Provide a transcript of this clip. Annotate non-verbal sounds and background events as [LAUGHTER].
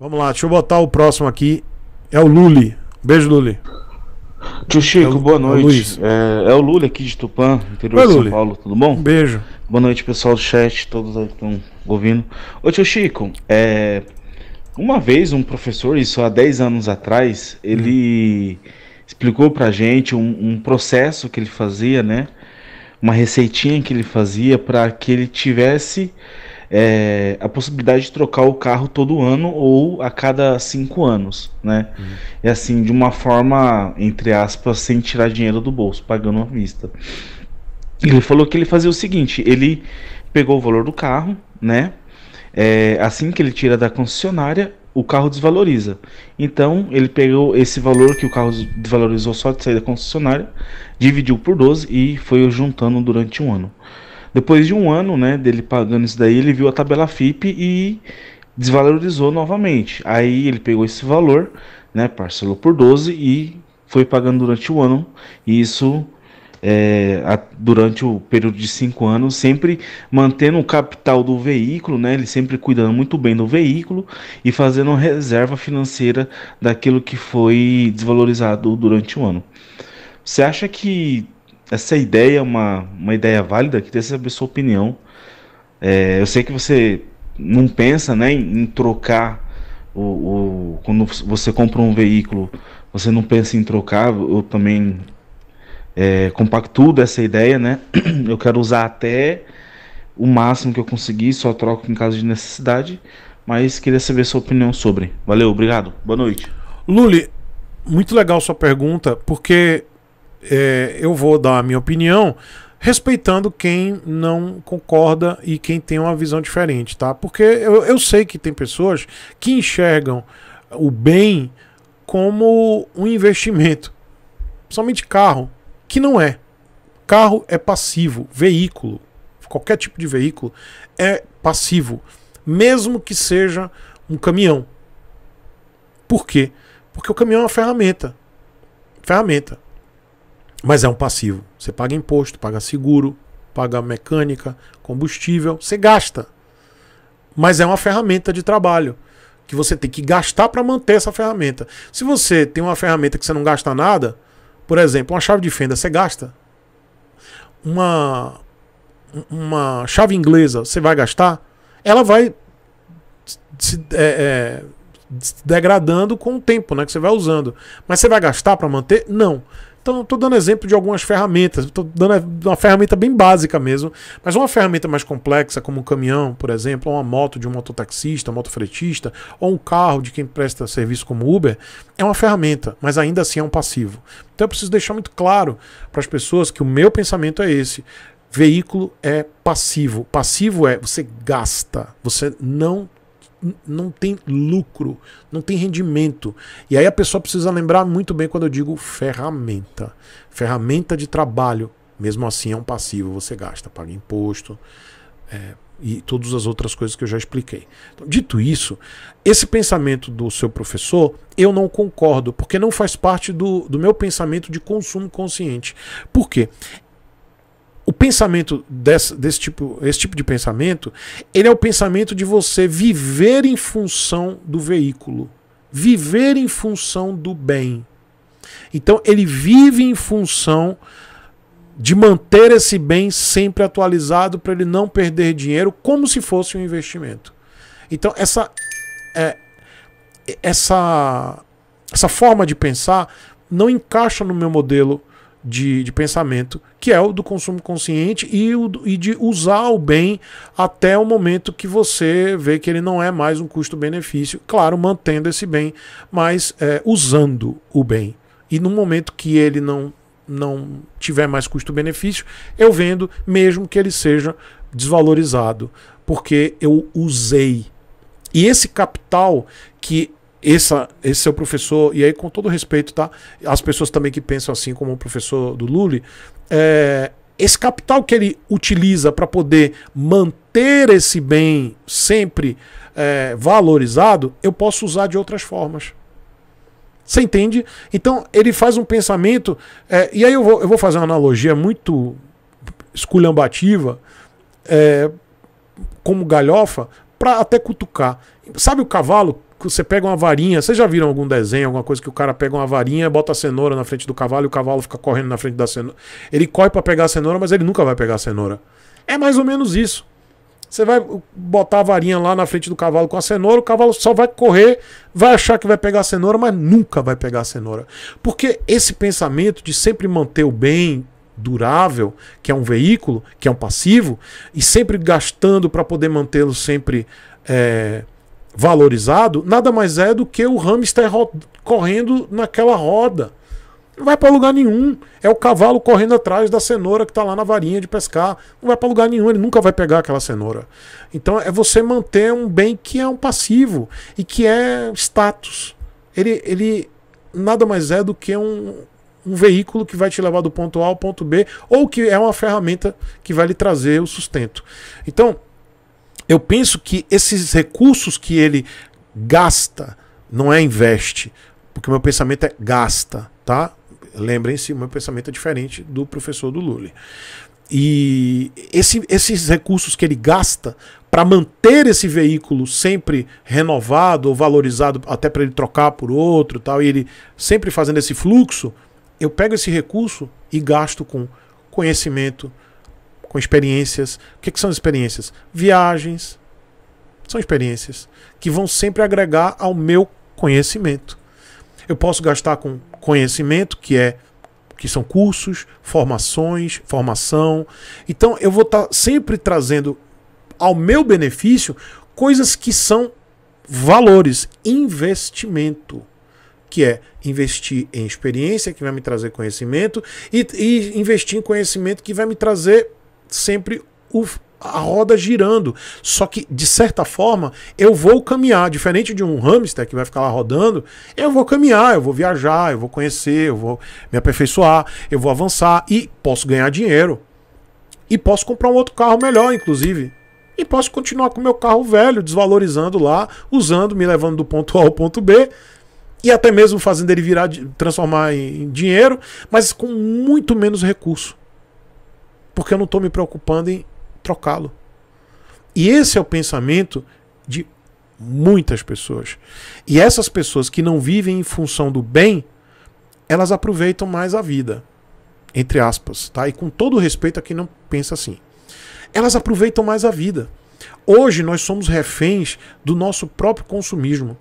Vamos lá, deixa eu botar o próximo aqui. É o Luli. Beijo, Luli. Tio Chico, é, boa é noite. É, é, o Luli aqui de Tupã, interior Oi, de São Paulo, tudo bom? Um beijo. Boa noite, pessoal do chat, todos aí que estão ouvindo. Ô tio Chico, é, uma vez um professor, isso há 10 anos atrás, ele hum. explicou pra gente um, um, processo que ele fazia, né? Uma receitinha que ele fazia para que ele tivesse é, a possibilidade de trocar o carro todo ano ou a cada cinco anos, né? Uhum. É assim, de uma forma, entre aspas, sem tirar dinheiro do bolso, pagando à vista. Ele falou que ele fazia o seguinte: ele pegou o valor do carro, né? É, assim que ele tira da concessionária, o carro desvaloriza. Então, ele pegou esse valor que o carro desvalorizou só de sair da concessionária, dividiu por 12 e foi juntando durante um ano. Depois de um ano, né, dele pagando isso daí, ele viu a tabela FIP e desvalorizou novamente. Aí ele pegou esse valor, né, parcelou por 12 e foi pagando durante o ano. E isso é, a, durante o período de cinco anos, sempre mantendo o capital do veículo, né? Ele sempre cuidando muito bem do veículo e fazendo reserva financeira daquilo que foi desvalorizado durante o ano. Você acha que essa ideia é uma, uma ideia válida, queria saber sua opinião. É, eu sei que você não pensa né, em, em trocar o, o, quando você compra um veículo, você não pensa em trocar, eu também é, compactuo dessa ideia, né? [CLEARS THROAT] Eu quero usar até o máximo que eu conseguir, só troco em caso de necessidade, mas queria saber sua opinião sobre. Valeu, obrigado, boa noite. Luli, muito legal sua pergunta, porque é, eu vou dar a minha opinião respeitando quem não concorda e quem tem uma visão diferente, tá? Porque eu, eu sei que tem pessoas que enxergam o bem como um investimento, principalmente carro, que não é. Carro é passivo, veículo, qualquer tipo de veículo é passivo, mesmo que seja um caminhão. Por quê? Porque o caminhão é uma ferramenta. Ferramenta. Mas é um passivo. Você paga imposto, paga seguro, paga mecânica, combustível, você gasta. Mas é uma ferramenta de trabalho que você tem que gastar para manter essa ferramenta. Se você tem uma ferramenta que você não gasta nada, por exemplo, uma chave de fenda, você gasta. Uma uma chave inglesa, você vai gastar, ela vai se, é, é, se degradando com o tempo, né, que você vai usando. Mas você vai gastar para manter? Não estou dando exemplo de algumas ferramentas. Estou dando uma ferramenta bem básica mesmo, mas uma ferramenta mais complexa, como um caminhão, por exemplo, ou uma moto de um mototaxista, um motofretista, ou um carro de quem presta serviço como Uber, é uma ferramenta, mas ainda assim é um passivo. Então, eu preciso deixar muito claro para as pessoas que o meu pensamento é esse veículo é passivo. Passivo é você gasta, você não não tem lucro, não tem rendimento. E aí a pessoa precisa lembrar muito bem quando eu digo ferramenta. Ferramenta de trabalho, mesmo assim é um passivo, você gasta, paga imposto é, e todas as outras coisas que eu já expliquei. Então, dito isso, esse pensamento do seu professor eu não concordo, porque não faz parte do, do meu pensamento de consumo consciente. Por quê? o pensamento desse, desse, tipo, esse tipo de pensamento, ele é o pensamento de você viver em função do veículo, viver em função do bem. Então ele vive em função de manter esse bem sempre atualizado para ele não perder dinheiro, como se fosse um investimento. Então essa é, essa essa forma de pensar não encaixa no meu modelo de, de pensamento, que é o do consumo consciente e, o, e de usar o bem até o momento que você vê que ele não é mais um custo-benefício. Claro, mantendo esse bem, mas é, usando o bem. E no momento que ele não, não tiver mais custo-benefício, eu vendo mesmo que ele seja desvalorizado, porque eu usei. E esse capital que essa, esse seu professor, e aí com todo respeito, tá? As pessoas também que pensam assim, como o professor do Lully, é, esse capital que ele utiliza para poder manter esse bem sempre é, valorizado, eu posso usar de outras formas. Você entende? Então ele faz um pensamento, é, e aí eu vou, eu vou fazer uma analogia muito esculhambativa, é, como galhofa, para até cutucar. Sabe o cavalo você pega uma varinha. Vocês já viram algum desenho, alguma coisa que o cara pega uma varinha, bota a cenoura na frente do cavalo e o cavalo fica correndo na frente da cenoura. Ele corre para pegar a cenoura, mas ele nunca vai pegar a cenoura. É mais ou menos isso. Você vai botar a varinha lá na frente do cavalo com a cenoura, o cavalo só vai correr, vai achar que vai pegar a cenoura, mas nunca vai pegar a cenoura. Porque esse pensamento de sempre manter o bem durável, que é um veículo, que é um passivo, e sempre gastando para poder mantê-lo sempre. É valorizado nada mais é do que o hamster correndo naquela roda. Não vai para lugar nenhum. É o cavalo correndo atrás da cenoura que está lá na varinha de pescar. Não vai para lugar nenhum, ele nunca vai pegar aquela cenoura. Então é você manter um bem que é um passivo e que é status. Ele, ele nada mais é do que um, um veículo que vai te levar do ponto A ao ponto B ou que é uma ferramenta que vai lhe trazer o sustento. Então, eu penso que esses recursos que ele gasta, não é investe, porque o meu pensamento é gasta, tá? Lembrem-se, meu pensamento é diferente do professor do Lully. E esse, esses recursos que ele gasta para manter esse veículo sempre renovado ou valorizado, até para ele trocar por outro tal, e ele sempre fazendo esse fluxo, eu pego esse recurso e gasto com conhecimento, com experiências. O que, que são experiências? Viagens. São experiências que vão sempre agregar ao meu conhecimento. Eu posso gastar com conhecimento, que é que são cursos, formações, formação. Então eu vou estar tá sempre trazendo ao meu benefício coisas que são valores, investimento, que é investir em experiência que vai me trazer conhecimento e, e investir em conhecimento que vai me trazer sempre o, a roda girando. Só que, de certa forma, eu vou caminhar. Diferente de um hamster que vai ficar lá rodando, eu vou caminhar, eu vou viajar, eu vou conhecer, eu vou me aperfeiçoar, eu vou avançar e posso ganhar dinheiro. E posso comprar um outro carro melhor, inclusive. E posso continuar com meu carro velho, desvalorizando lá, usando, me levando do ponto A ao ponto B. E até mesmo fazendo ele virar, transformar em dinheiro, mas com muito menos recurso porque eu não estou me preocupando em trocá-lo. E esse é o pensamento de muitas pessoas. E essas pessoas que não vivem em função do bem, elas aproveitam mais a vida. Entre aspas, tá? E com todo respeito a quem não pensa assim. Elas aproveitam mais a vida. Hoje nós somos reféns do nosso próprio consumismo.